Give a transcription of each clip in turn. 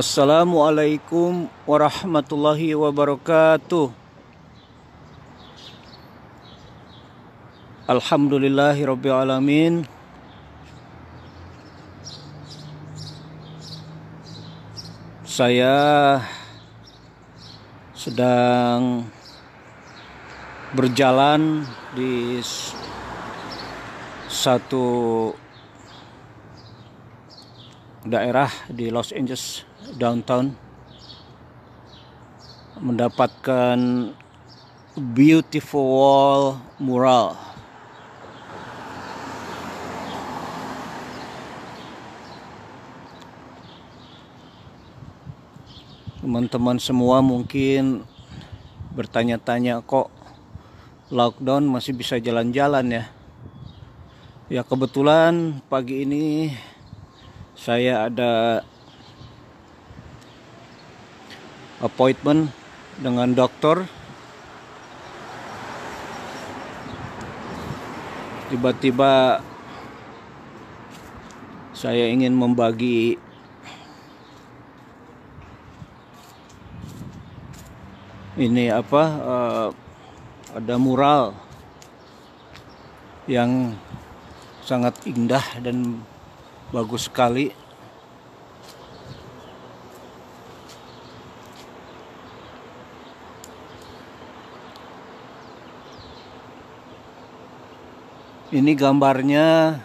Assalamualaikum warahmatullahi wabarakatuh. Alhamdulillahi rabbil alamin. Saya sedang berjalan di satu daerah di Los Angeles downtown mendapatkan beautiful wall mural teman-teman semua mungkin bertanya-tanya kok lockdown masih bisa jalan-jalan ya ya kebetulan pagi ini saya ada appointment dengan dokter tiba-tiba saya ingin membagi ini apa uh, ada mural yang sangat indah dan bagus sekali ini gambarnya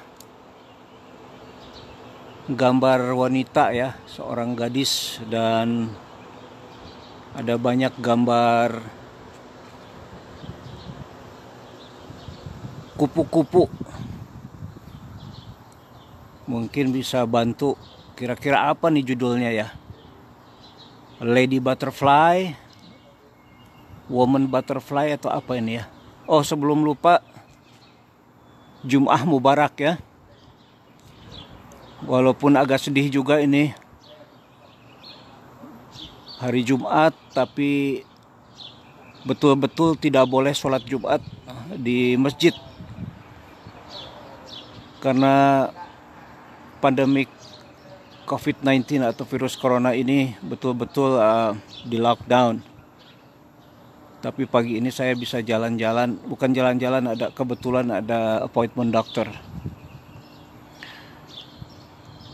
gambar wanita ya seorang gadis dan ada banyak gambar kupu-kupu mungkin bisa bantu kira-kira apa nih judulnya ya Lady Butterfly Woman Butterfly atau apa ini ya Oh sebelum lupa Jum'ah Mubarak ya. Walaupun agak sedih juga ini hari Jumat tapi betul-betul tidak boleh sholat Jumat ah, di masjid karena pandemik COVID-19 atau virus corona ini betul-betul uh, di lockdown tapi pagi ini saya bisa jalan-jalan bukan jalan-jalan ada kebetulan ada appointment dokter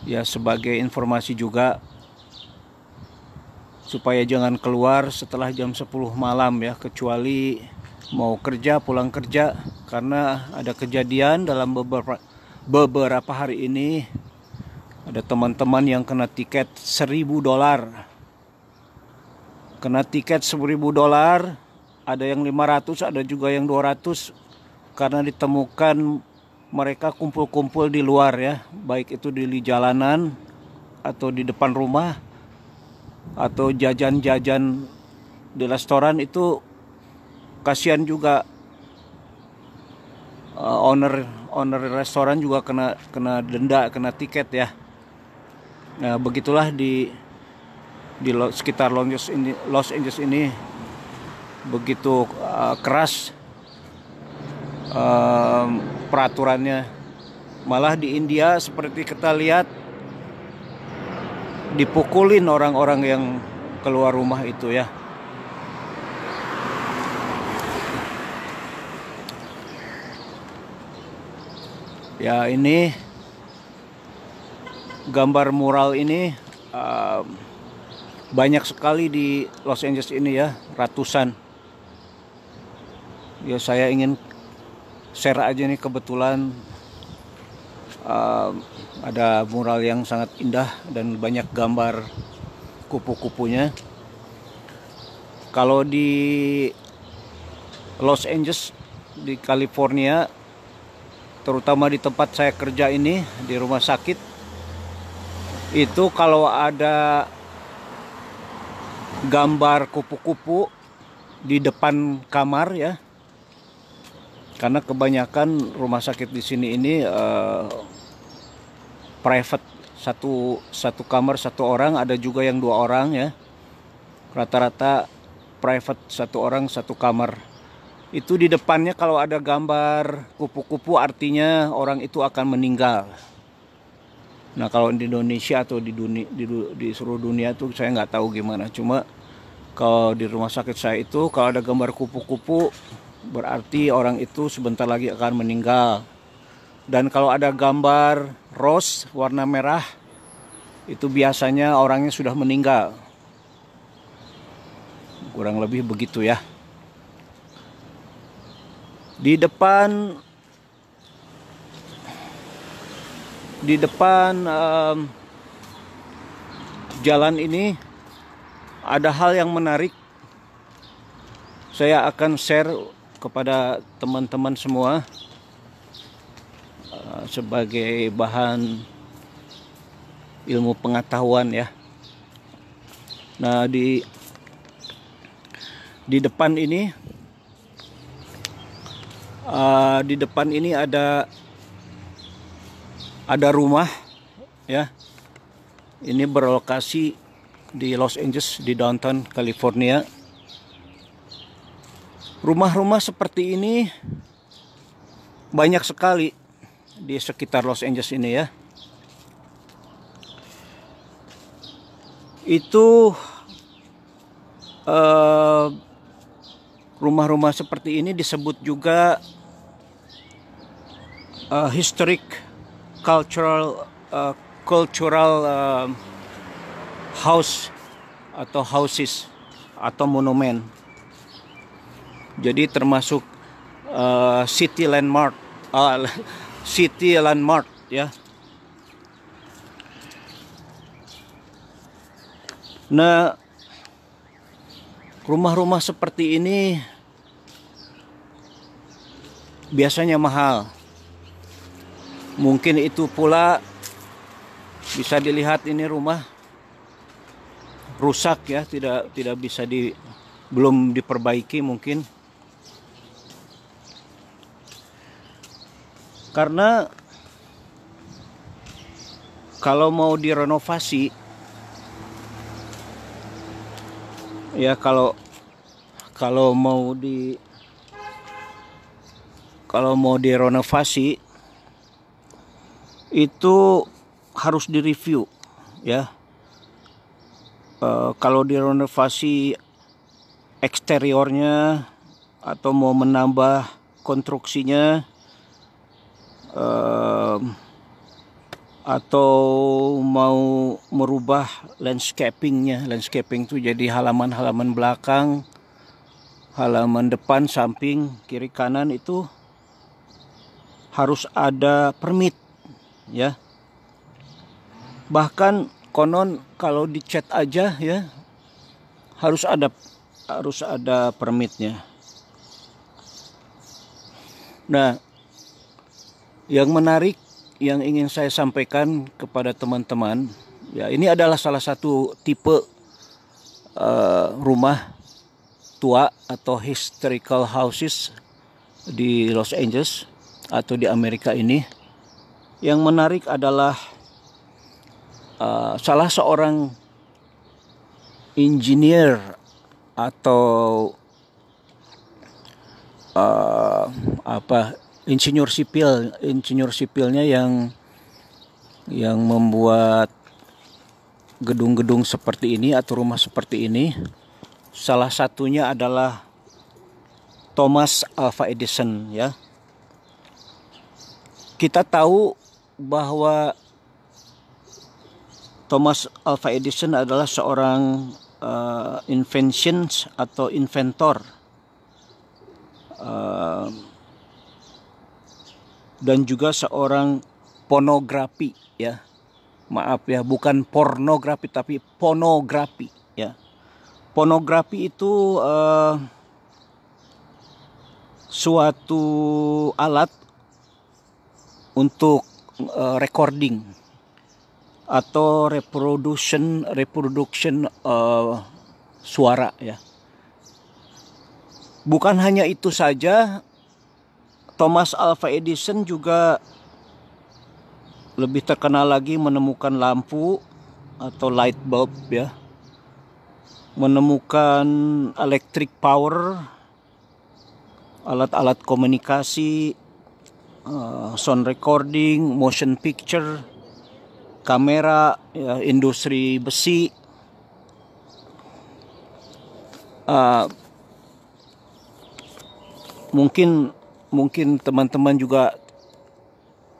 ya sebagai informasi juga supaya jangan keluar setelah jam 10 malam ya kecuali mau kerja pulang kerja karena ada kejadian dalam beberapa beberapa hari ini ada teman-teman yang kena tiket 1000 dolar kena tiket 1000 dolar ada yang 500 ada juga yang 200 karena ditemukan mereka kumpul-kumpul di luar ya baik itu di jalanan atau di depan rumah atau jajan-jajan di restoran itu kasihan juga uh, owner owner restoran juga kena kena denda kena tiket ya nah begitulah di di sekitar Los Angeles ini begitu uh, keras uh, peraturannya. Malah di India seperti kita lihat dipukulin orang-orang yang keluar rumah itu ya. Ya ini gambar mural ini uh, banyak sekali di Los Angeles ini ya, ratusan ya saya ingin share aja nih kebetulan uh, ada mural yang sangat indah dan banyak gambar kupu-kupunya kalau di Los Angeles di California terutama di tempat saya kerja ini di rumah sakit itu kalau ada gambar kupu-kupu di depan kamar ya karena kebanyakan rumah sakit di sini ini uh, private satu satu kamar satu orang ada juga yang dua orang ya rata-rata private satu orang satu kamar itu di depannya kalau ada gambar kupu-kupu artinya orang itu akan meninggal nah kalau di Indonesia atau di dunia di, di seluruh dunia tuh saya nggak tahu gimana cuma kalau di rumah sakit saya itu kalau ada gambar kupu-kupu berarti orang itu sebentar lagi akan meninggal. Dan kalau ada gambar rose warna merah, itu biasanya orangnya sudah meninggal. Kurang lebih begitu ya. Di depan di depan um, jalan ini ada hal yang menarik. Saya akan share kepada teman-teman semua uh, sebagai bahan ilmu pengetahuan ya. Nah, di di depan ini uh, di depan ini ada ada rumah ya. Ini berlokasi di Los Angeles di downtown California. Rumah-rumah seperti ini banyak sekali di sekitar Los Angeles ini ya. Itu eh, rumah-rumah seperti ini disebut juga uh, historic cultural uh, cultural uh, house atau houses atau monumen jadi termasuk uh, city landmark uh, city landmark ya nah rumah-rumah seperti ini biasanya mahal mungkin itu pula bisa dilihat ini rumah rusak ya tidak tidak bisa di belum diperbaiki mungkin karena kalau mau direnovasi ya kalau kalau mau di kalau mau direnovasi itu harus direview ya e, kalau direnovasi eksteriornya atau mau menambah konstruksinya uh, atau mau merubah landscapingnya landscaping itu jadi halaman-halaman belakang halaman depan samping kiri kanan itu harus ada permit ya bahkan konon kalau dicat aja ya harus ada harus ada permitnya nah yang menarik yang ingin saya sampaikan kepada teman-teman, ya ini adalah salah satu tipe uh, rumah tua atau historical houses di Los Angeles atau di Amerika ini. Yang menarik adalah uh, salah seorang engineer atau uh, apa insinyur sipil insinyur sipilnya yang yang membuat gedung-gedung seperti ini atau rumah seperti ini salah satunya adalah Thomas Alva Edison ya kita tahu bahwa Thomas Alva Edison adalah seorang uh, inventions atau inventor uh, dan juga seorang pornografi ya. Maaf ya, bukan pornografi tapi pornografi ya. Pornografi itu uh, suatu alat untuk uh, recording atau reproduction reproduction uh, suara ya. Bukan hanya itu saja Thomas Alva Edison juga lebih terkenal lagi menemukan lampu atau light bulb ya menemukan electric power alat-alat komunikasi eh, sound recording motion picture kamera ya, industri besi uh, mungkin mungkin teman-teman juga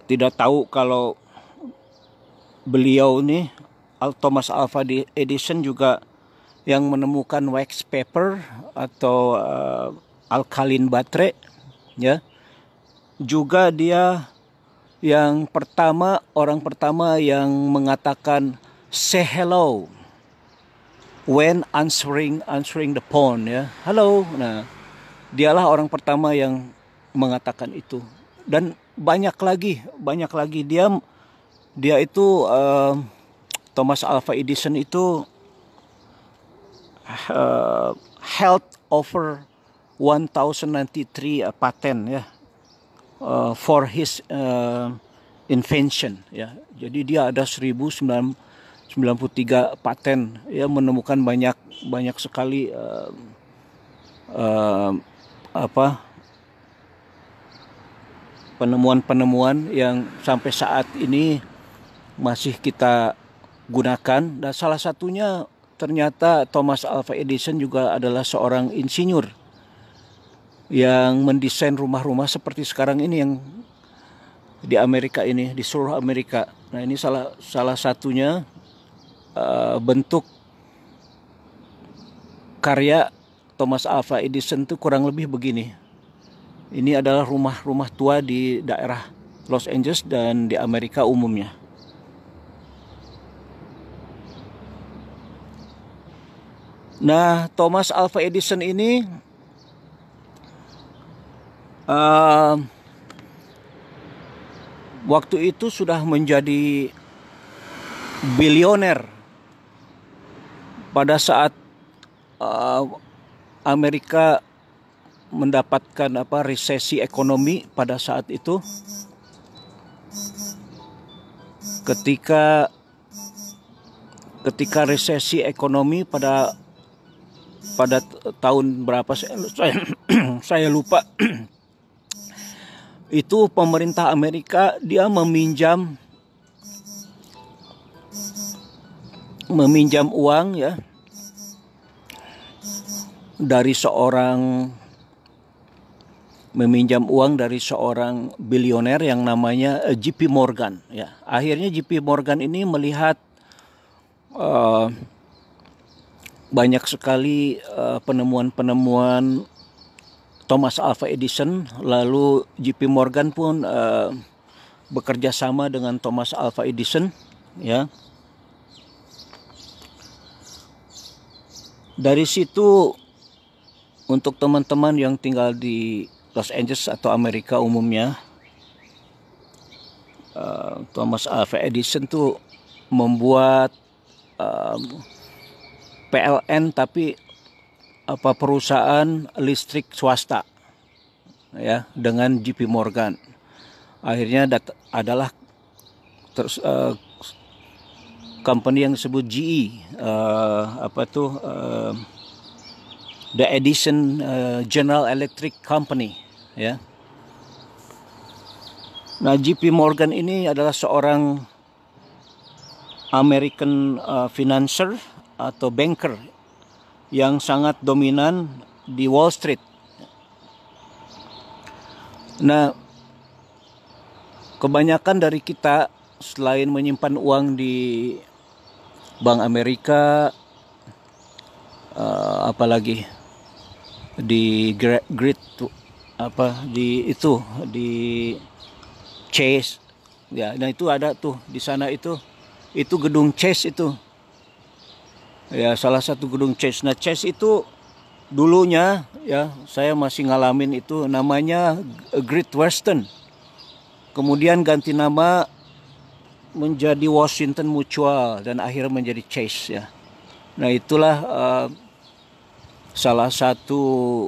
tidak tahu kalau beliau nih Thomas Alva Edison juga yang menemukan wax paper atau uh, alkalin baterai ya juga dia yang pertama orang pertama yang mengatakan say hello when answering answering the phone ya halo nah dialah orang pertama yang mengatakan itu dan banyak lagi banyak lagi dia dia itu uh, Thomas Alva Edison itu uh, held over 1093 uh, eh, patent ya uh, for his uh, invention ya. Jadi dia ada 1993 patent ya menemukan banyak banyak sekali uh, uh, apa penemuan-penemuan yang sampai saat ini masih kita gunakan dan salah satunya ternyata Thomas Alva Edison juga adalah seorang insinyur yang mendesain rumah-rumah seperti sekarang ini yang di Amerika ini di seluruh Amerika. Nah ini salah salah satunya uh, bentuk karya Thomas Alva Edison itu kurang lebih begini. Ini adalah rumah-rumah tua di daerah Los Angeles dan di Amerika umumnya. Nah, Thomas Alva Edison ini uh, waktu itu sudah menjadi bilioner pada saat uh, Amerika mendapatkan apa resesi ekonomi pada saat itu ketika ketika resesi ekonomi pada pada tahun berapa saya saya lupa itu pemerintah Amerika dia meminjam meminjam uang ya dari seorang meminjam uang dari seorang bilioner yang namanya eh, JP Morgan ya. Akhirnya JP Morgan ini melihat uh, banyak sekali eh, penemuan-penemuan uh, Thomas Alva Edison, lalu JP Morgan pun uh, bekerja sama dengan Thomas Alva Edison, ya. Dari situ untuk teman-teman yang tinggal di Los Angeles atau Amerika umumnya uh, Thomas Alva Edison tuh membuat uh, PLN tapi apa perusahaan listrik swasta ya dengan JP Morgan akhirnya dat adalah terus uh, company yang disebut GE uh, eh, apa tuh uh, The Edison uh, General Electric Company ya. Nah, JP Morgan ini adalah seorang American uh, financer atau banker yang sangat dominan di Wall Street. Nah, kebanyakan dari kita selain menyimpan uang di Bank Amerika uh, apalagi di Great apa di itu di Chase ya nah itu ada tuh di sana itu itu gedung Chase itu ya salah satu gedung Chase nah Chase itu dulunya ya saya masih ngalamin itu namanya Great Western kemudian ganti nama menjadi Washington Mutual dan akhirnya menjadi Chase ya nah itulah uh, salah satu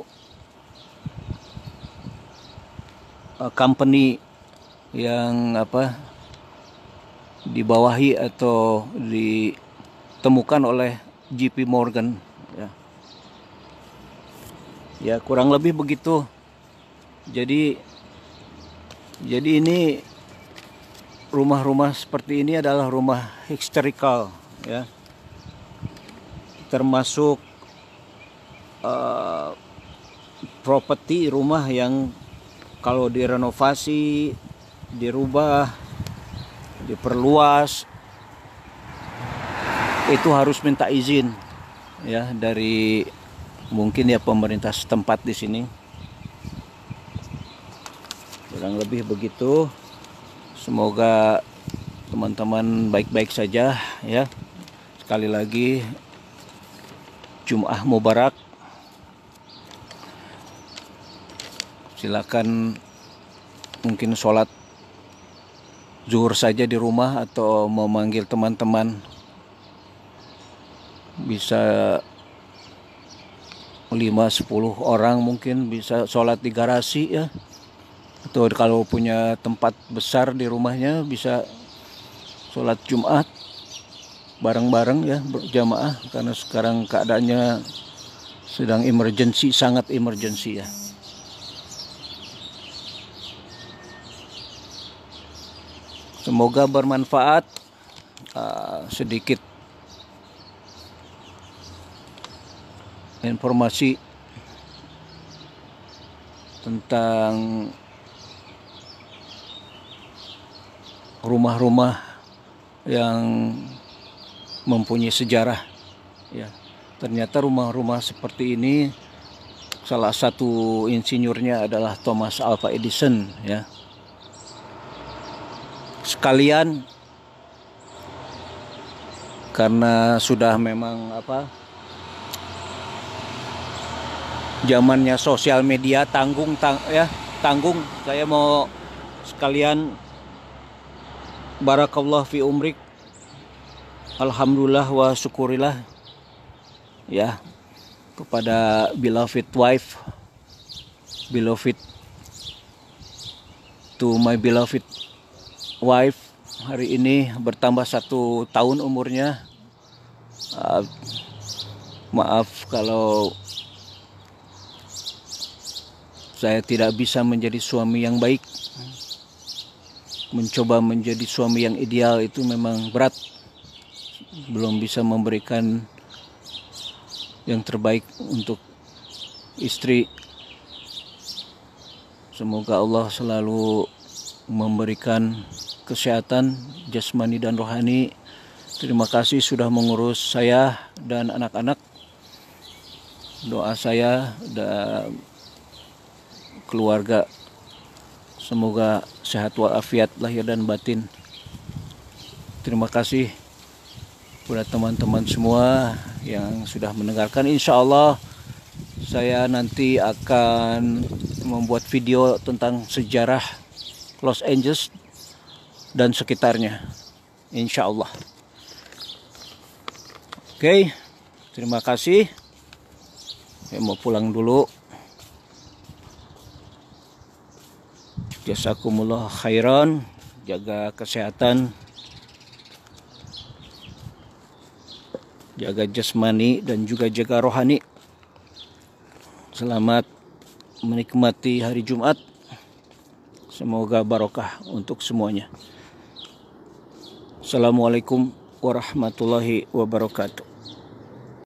Eh, company yang apa dibawahi atau ditemukan oleh JP Morgan ya. ya kurang lebih begitu jadi jadi ini rumah-rumah seperti ini adalah rumah historical ya termasuk uh, properti rumah yang kalau direnovasi dirubah diperluas itu harus minta izin ya dari mungkin ya pemerintah setempat di sini kurang lebih begitu semoga teman-teman baik-baik saja ya sekali lagi Jum'ah Mubarak silakan mungkin sholat zuhur saja di rumah atau memanggil teman-teman bisa 5-10 orang mungkin bisa sholat di garasi ya atau kalau punya tempat besar di rumahnya bisa sholat Jumat bareng-bareng ya berjamaah karena sekarang keadaannya sedang emergency sangat emergency ya. Semoga bermanfaat uh, sedikit informasi tentang rumah-rumah yang mempunyai sejarah ya ternyata rumah-rumah seperti ini salah satu insinyurnya adalah Thomas Alva Edison ya sekalian karena sudah memang apa zamannya sosial media tanggung tang ya tanggung saya mau sekalian barakallah fi umrik alhamdulillah wa syukurillah ya kepada beloved wife beloved to my beloved wife hari ini bertambah satu tahun umurnya. Uh, maaf kalau saya tidak bisa menjadi suami yang baik. Mencoba menjadi suami yang ideal itu memang berat. Belum bisa memberikan yang terbaik untuk istri. Semoga Allah selalu memberikan kesehatan jasmani dan rohani. Terima kasih sudah mengurus saya dan anak-anak. Doa saya dan keluarga semoga sehat walafiat lahir dan batin. Terima kasih kepada teman-teman semua yang sudah mendengarkan. Insya Allah saya nanti akan membuat video tentang sejarah Los Angeles dan sekitarnya insya Allah oke terima kasih saya mau pulang dulu jazakumullah khairan jaga kesehatan jaga jasmani dan juga jaga rohani selamat menikmati hari Jumat Semoga barokah untuk semuanya. Assalamualaikum warahmatullahi wabarakatuh.